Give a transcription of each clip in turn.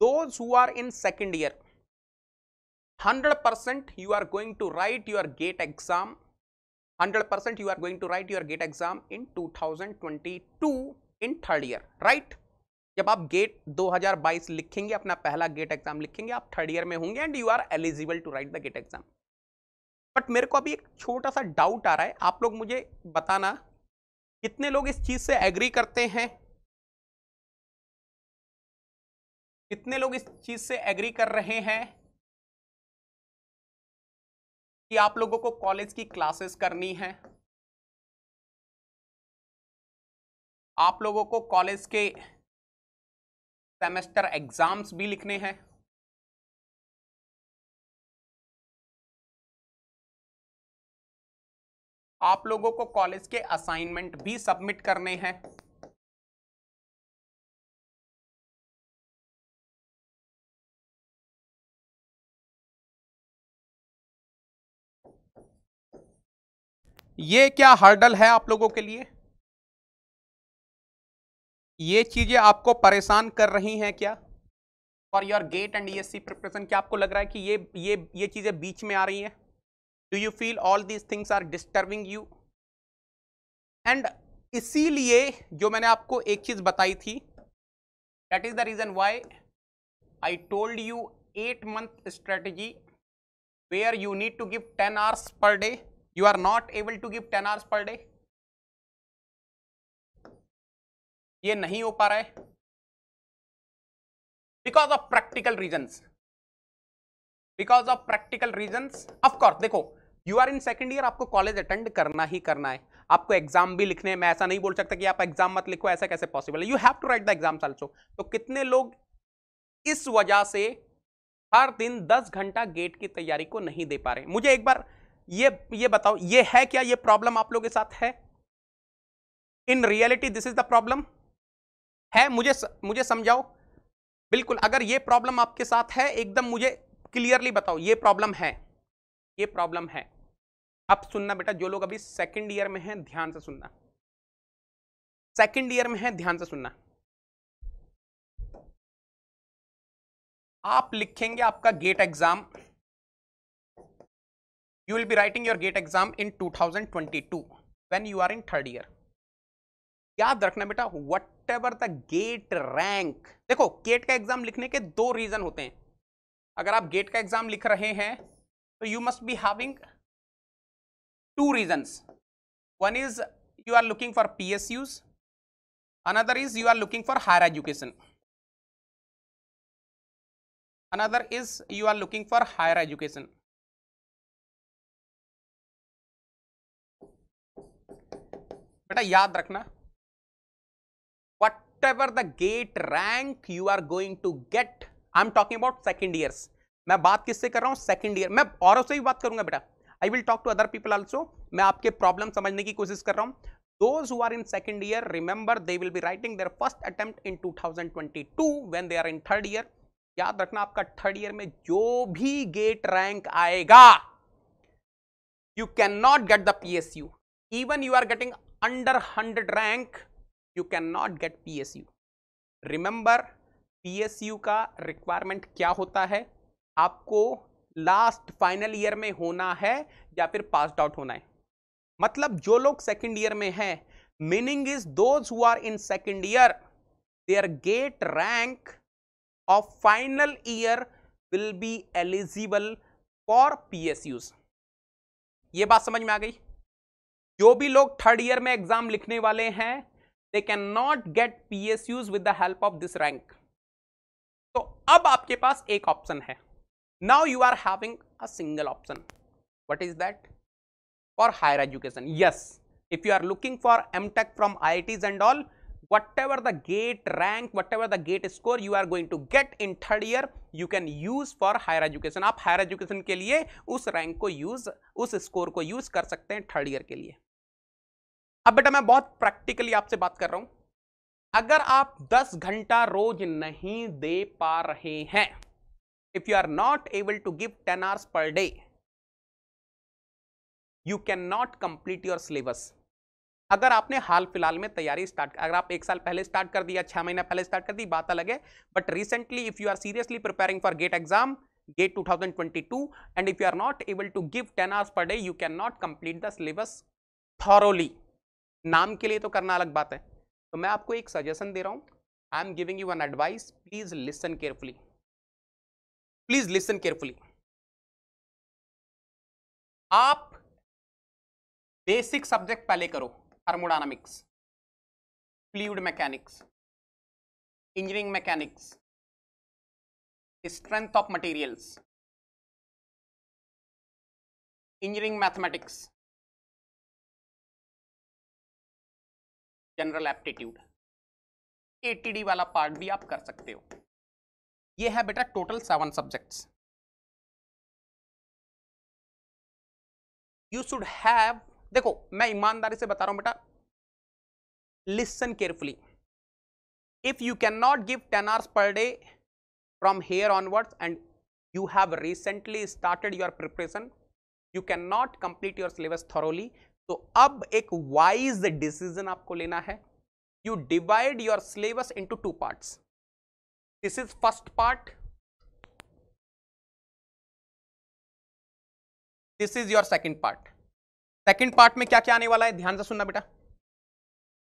those who are in second year 100% you are going to write your gate exam 100% you are going to write your gate exam in 2022 in third year right जब आप gate 2022 लिखेंगे अपना पहला gate exam लिखेंगे आप third year में होंगे and you are eligible to write the GATE exam but मेरे को अभी एक छोटा सा डाउट आ रहा है आप लोग मुझे बताना कितने लोग इस चीज़ से एग्री करते हैं कितने लोग इस चीज से एग्री कर रहे हैं कि आप लोगों को कॉलेज की क्लासेस करनी है आप लोगों को कॉलेज के सेमेस्टर एग्जाम्स भी लिखने हैं आप लोगों को कॉलेज के असाइनमेंट भी सबमिट करने हैं ये क्या हर्डल है आप लोगों के लिए ये चीजें आपको परेशान कर रही हैं क्या for your GATE and ESC preparation क्या आपको लग रहा है कि ये ये ये चीज़ें बीच में आ रही हैं do you feel all these things are disturbing you and इसीलिए जो मैंने आपको एक चीज़ बताई थी that is the reason why I told you eight month strategy where you need to give ten hours per day you are not able to give 10 hours per day ये नहीं हो पा रहा है because of practical reasons because of practical reasons of course देखो you are in second year आपको college attend करना ही करना है आपको एग्जाम भी लिखने मैं ऐसा नहीं बोल सकता कि आप एग्जाम मत लिखो ऐसा कैसे पॉसिबल है you have to write the exam also तो कितने लोग इस वजह से हर दिन दस घंटा गेट की तैयारी को नहीं दे पा रहे मुझे एक बार ये ये बताओ ये है क्या ये प्रॉब्लम आप लोगों के साथ है in reality this is the problem है मुझे मुझे समझाओ बिल्कुल अगर ये प्रॉब्लम आपके साथ है एकदम मुझे क्लियरली बताओ ये प्रॉब्लम है ये प्रॉब्लम है अब सुनना बेटा जो लोग अभी सेकंड ईयर में हैं ध्यान से सुनना सेकंड ईयर में हैं ध्यान से सुनना आप लिखेंगे आपका GATE exam be writing your GATE exam in two thousand twenty two when you are in third year याद रखना बेटा whatever the GATE rank देखो गेट का एग्जाम लिखने के दो रीजन होते हैं अगर आप गेट का एग्जाम लिख रहे हैं तो you must be having two reasons one is you are looking for P S Us another is you are looking for higher education another is you are looking for higher education बेटा याद रखना whatever the GATE rank you are going to get I am talking about second years मैं बात किससे कर रहा हूँ second year मैं और से भी बात करूंगा बेटा I will talk to other people also मैं आपके प्रॉब्लम समझने की कोशिश कर रहा हूँ those who are in second year remember they will be writing their first attempt in 2022 when they are in third year याद रखना आपका थर्ड ईयर में जो भी गेट रैंक आएगा you can not get the PSU even you are getting under hundred rank under 100 rank you cannot remember P S U का requirement क्या होता है आपको लास्ट फाइनल ईयर में होना है या फिर पासड आउट होना है मतलब जो लोग सेकेंड ईयर में हैं meaning is those who are in second year their GATE rank of final year will be eligible for P S Us ये बात समझ में आ गई जो भी लोग थर्ड ईयर में एग्जाम लिखने वाले हैं they can not get P S Us with the help of this rank तो अब आपके पास एक ऑप्शन है now you are having a single option what is that for higher education yes if you are looking for M Tech from I I Ts and all whatever the GATE rank whatever the GATE score you are going to get in third year you can use for higher education आप higher education के लिए उस rank को use उस score को use कर सकते हैं थर्ड ईयर के लिए अब बेटा मैं बहुत प्रैक्टिकली आपसे बात कर रहा हूं अगर आप 10 घंटा रोज नहीं दे पा रहे हैं if you are not able to give 10 hours per day you can not complete your syllabus अगर आपने हाल फिलहाल में तैयारी स्टार्ट अगर आप एक साल पहले स्टार्ट कर दिया छह महीना पहले स्टार्ट कर दी बात अलग है but recently if you are seriously preparing for GATE exam GATE 2022 and if you are not able to give 10 hours per day you can not complete the syllabus thoroughly नाम के लिए तो करना अलग बात है तो मैं आपको एक सजेशन दे रहा हूं I am giving you an advice please listen carefully please listen carefully आप बेसिक सब्जेक्ट पहले करो thermodynamics fluid mechanics engineering mechanics strength of materials engineering mathematics general aptitude ATD वाला पार्ट भी आप कर सकते हो ये है बेटा total seven subjects you should have देखो मैं ईमानदारी से बता रहा हूं बेटा listen carefully if you can not give ten hours per day from here onwards and you have recently started your preparation you can not complete your syllabus thoroughly तो अब एक वाइज डिसीजन आपको लेना है you divide your syllabus into two part this is first part this is your second part second part में क्या क्या आने वाला है ध्यान से सुनना बेटा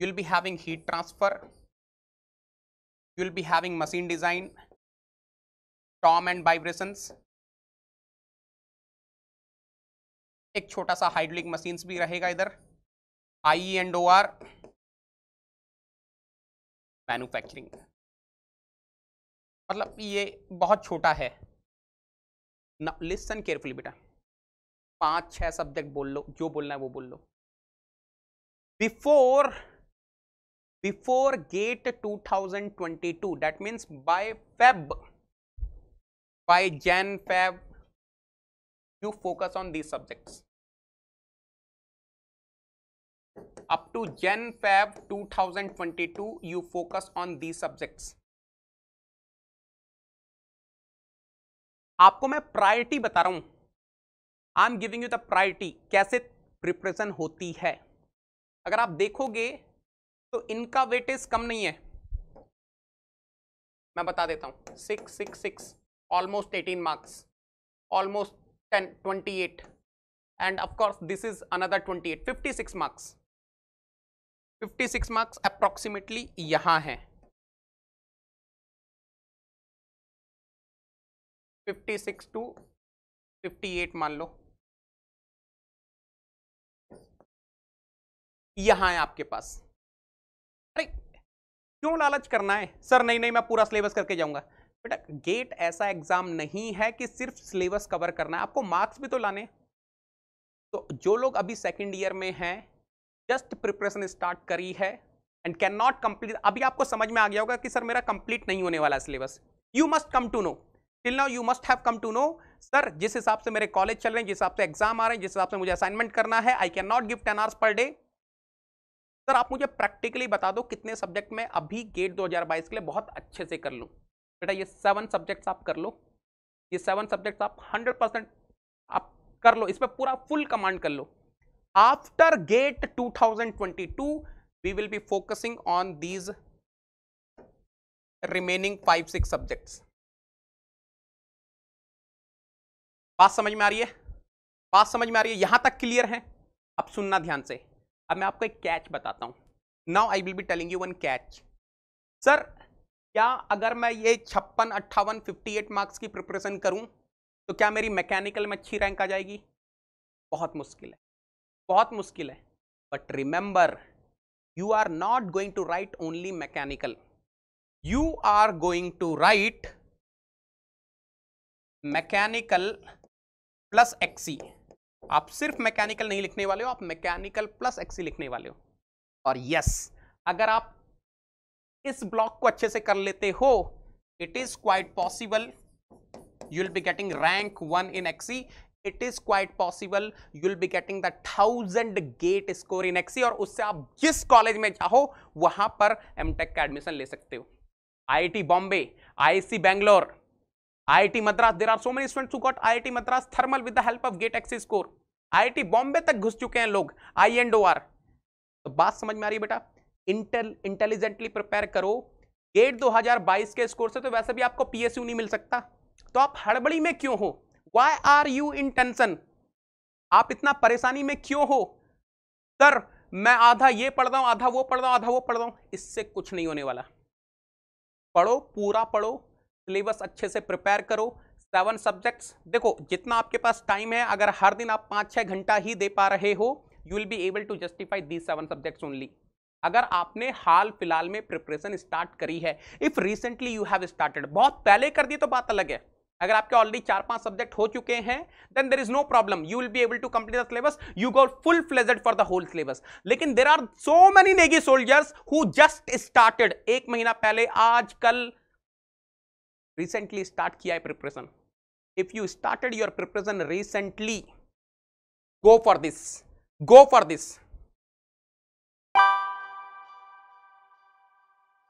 you will be having heat transfer you will be having machine design TOM and vibrations एक छोटा सा हाइड्रोलिक मशीन भी रहेगा इधर I and O R manufacturing मतलब ये बहुत छोटा है लिसन केयरफुली बेटा पांच छह सब्जेक्ट बोल लो जो बोलना है वो बोल लो before before GATE 2022 that means by Feb by Jan Feb you focus on these subjects up to Jan Feb 2022, you focus on the subjects आपको मैं प्रायोरिटी बता रहा हूं I am giving you the priority कैसे preparation होती है अगर आप देखोगे तो इनका वेटेज कम नहीं है मैं बता देता हूं six six six almost eighteen marks almost ten twenty eight of course this is another twenty eight fifty six marks fifty six marks approximately यहां है fifty six to fifty eight मान लो यहां है आपके पास अरे क्यों लालच करना है सर नहीं नहीं मैं पूरा सिलेबस करके जाऊंगा बेटा गेट ऐसा एग्जाम नहीं है कि सिर्फ सिलेबस कवर करना है आपको मार्क्स भी तो लाने तो जो लोग अभी सेकंड ईयर में हैं जस्ट प्रिपरेशन स्टार्ट करी है एंड कैन नॉट कंप्लीट अभी आपको समझ में आ गया होगा कि सर मेरा कंप्लीट नहीं होने वाला syllabus you must come to know till now you must have come to know sir जिस हिसाब से मेरे कॉलेज चल रहे हैं जिस हिसाब से एग्जाम आ रहे हैं जिस हिसाब से मुझे असाइनमेंट करना है I can not give ten hours per day sir आप मुझे प्रैक्टिकली बता दो कितने सब्जेक्ट में अभी गेट 2022 के लिए बहुत अच्छे से कर लूँ बेटा ये सेवन सब्जेक्ट्स आप कर लो ये सेवन सब्जेक्ट्स आप हंड्रेड परसेंट आप कर लो इस पर पूरा फुल कमांड कर लो after gate 2022 we will be focusing on these remaining 5 6 subjects बात समझ में आ रही है बात समझ में आ रही है यहां तक क्लियर है अब सुनना ध्यान से अब मैं आपको एक कैच बताता हूं now I will be telling you one catch sir क्या अगर मैं ये छप्पन अट्ठावन फिफ्टी एट मार्क्स की प्रिपरेशन करूं तो क्या मेरी मैकेनिकल में अच्छी रैंक आ जाएगी बहुत मुश्किल है बहुत मुश्किल है but remember you are not going to write only mechanical you are going to write mechanical plus XE आप सिर्फ मैकेनिकल नहीं लिखने वाले हो आप मैकेनिकल प्लस एक्सी लिखने वाले हो और यस अगर आप इस ब्लॉक को अच्छे से कर लेते हो it is quite possible you will be getting rank one in XE it is quite possible you will be getting the thousand GATE score in XE और उससे आप जिस कॉलेज में चाहो वहां पर एमटेक का एडमिशन ले सकते हो IIT Bombay IIC Bangalore IIT Madras there are so many students who got IIT Madras thermal with the help of GATE XE score IIT Bombay तक घुस चुके हैं लोग आई एंड ओ आर तो बात समझ में आ रही है बेटा इंटेल इंटेलिजेंटली प्रिपेयर करो गेट 2022 के स्कोर से तो वैसे भी आपको पीएसयू नहीं मिल सकता तो आप हड़बड़ी में क्यों हो why are you in tension आप इतना परेशानी में क्यों हो सर मैं आधा ये पढ़ रहा हूं आधा वो पढ़ रहा हूं आधा वो पढ़ रहा हूं इससे कुछ नहीं होने वाला पढ़ो पूरा पढ़ो सिलेबस अच्छे से प्रिपेयर करो सेवन सब्जेक्ट्स देखो जितना आपके पास टाइम है अगर हर दिन आप पाँच छः घंटा ही दे पा रहे हो you will be able to justify these seven subjects only अगर आपने हाल फिलहाल में प्रिपरेशन स्टार्ट करी है if recently you have started बहुत पहले कर दी तो बात अलग है अगर आपके ऑलरेडी चार पांच सब्जेक्ट हो चुके हैं then there is no problem you will be able to complete the syllabus you go full fledged for the whole syllabus लेकिन there are so many needy soldiers who just started एक महीना पहले आज कल recently start किया है preparation if you started your preparation recently go for this go for this